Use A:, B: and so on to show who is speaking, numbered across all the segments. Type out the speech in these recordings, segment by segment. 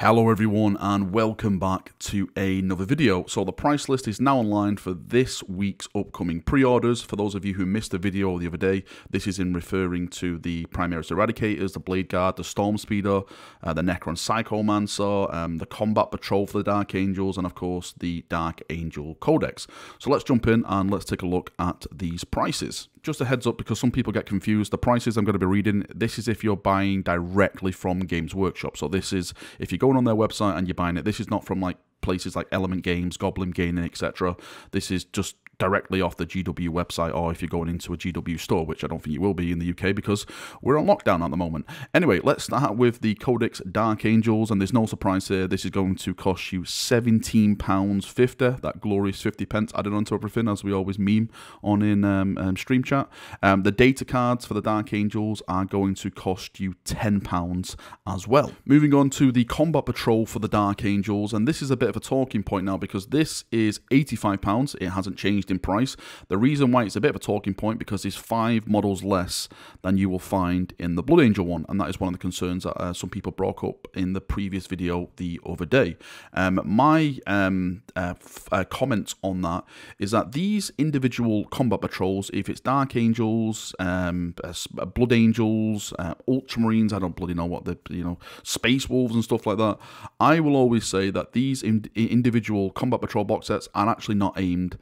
A: Hello everyone and welcome back to another video. So the price list is now online for this week's upcoming pre-orders. For those of you who missed the video the other day, this is in referring to the Primaris Eradicators, the Blade Guard, the Storm Speeder, uh, the Necron Psychomancer, um, the Combat Patrol for the Dark Angels, and of course the Dark Angel Codex. So let's jump in and let's take a look at these prices just a heads up because some people get confused. The prices I'm going to be reading, this is if you're buying directly from Games Workshop. So this is if you're going on their website and you're buying it. This is not from like places like Element Games, Goblin Gaming, etc. This is just directly off the GW website or if you're going into a GW store, which I don't think you will be in the UK because we're on lockdown at the moment. Anyway, let's start with the Codex Dark Angels, and there's no surprise here. This is going to cost you £17.50, that glorious 50 pence added onto everything, as we always meme on in um, um, stream chat. Um, the data cards for the Dark Angels are going to cost you £10 as well. Moving on to the Combat Patrol for the Dark Angels, and this is a bit of a talking point now because this is £85. It hasn't changed in price. The reason why it's a bit of a talking point because there's five models less than you will find in the Blood Angel one, and that is one of the concerns that uh, some people brought up in the previous video the other day. Um, my um, uh, uh, comment on that is that these individual combat patrols, if it's Dark Angels, um, uh, uh, Blood Angels, uh, Ultramarines, I don't bloody know what the you know Space Wolves and stuff like that. I will always say that these in individual combat patrol box sets are actually not aimed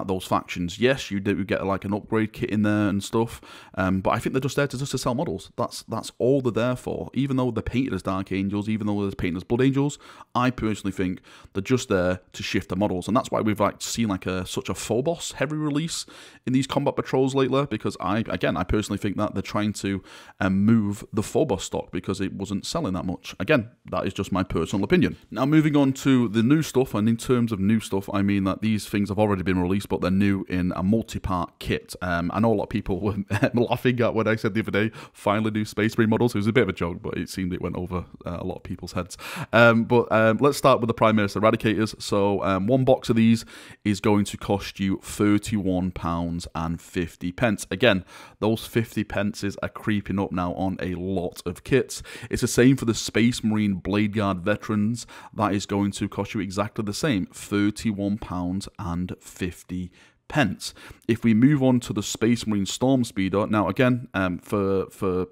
A: at those factions. Yes, you do get like an upgrade kit in there and stuff, um, but I think they're just there to just to sell models. That's that's all they're there for. Even though they're painted as Dark Angels, even though they're painted as Blood Angels, I personally think they're just there to shift the models, and that's why we've like seen like a such a Phobos heavy release in these combat patrols lately. Because I again, I personally think that they're trying to um, move the Phobos stock because it wasn't selling that much. Again, that is just my personal opinion. Now moving on to the new stuff, and in terms of new stuff, I mean that these things have already been released but they're new in a multi-part kit. Um, I know a lot of people were laughing at what I said the other day, finally new Space Marine models. It was a bit of a joke, but it seemed it went over uh, a lot of people's heads. Um, but um, let's start with the Prime Eradicators. So um, one box of these is going to cost you £31.50. and fifty pence. Again, those 50 pences are creeping up now on a lot of kits. It's the same for the Space Marine Blade Guard Veterans. That is going to cost you exactly the same, 31 pounds and 50 50 pence. If we move on to the Space Marine Storm Speeder, now again, um, for for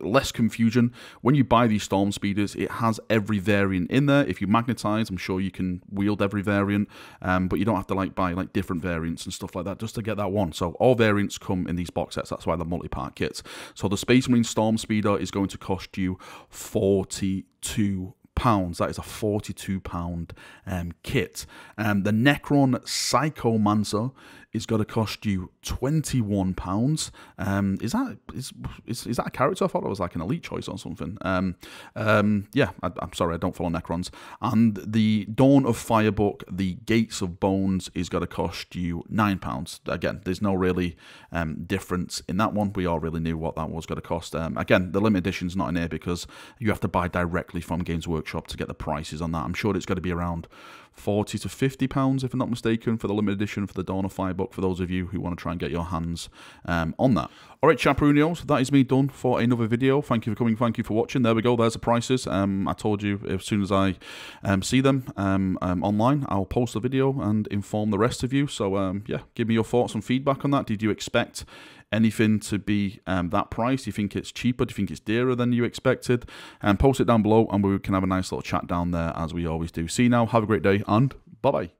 A: less confusion. When you buy these storm speeders, it has every variant in there. If you magnetize, I'm sure you can wield every variant, um, but you don't have to like buy like different variants and stuff like that just to get that one. So all variants come in these box sets. That's why they're multi-part kits. So the Space Marine Storm Speeder is going to cost you 42 pounds. That is a 42 pound um, kit. Um, the Necron Psychomancer is going to cost you 21 pounds. Um, is that is, is, is that a character? I thought it was like an elite choice or something. Um, um, yeah, I, am sorry, I don't follow Necrons. And the Dawn of Firebook, the Gates of Bones, is going to cost you nine pounds. Again, there's no really um, difference in that one. We all really knew what that was going to cost. Um, again, the limited edition's not in here because you have to buy directly from Games Workshop Workshop to get the prices on that. I'm sure it's going to be around 40 to 50 pounds, if I'm not mistaken, for the limited edition for the Dawn of Fire book. for those of you who want to try and get your hands um, on that. All right, chaperoonios, that is me done for another video. Thank you for coming, thank you for watching. There we go, there's the prices. Um, I told you as soon as I um, see them um, um, online, I'll post the video and inform the rest of you. So, um, yeah, give me your thoughts and feedback on that. Did you expect anything to be um, that price? Do you think it's cheaper? Do you think it's dearer than you expected? And um, post it down below and we can have a nice little chat down there as we always do. See you now. Have a great day and bye bye.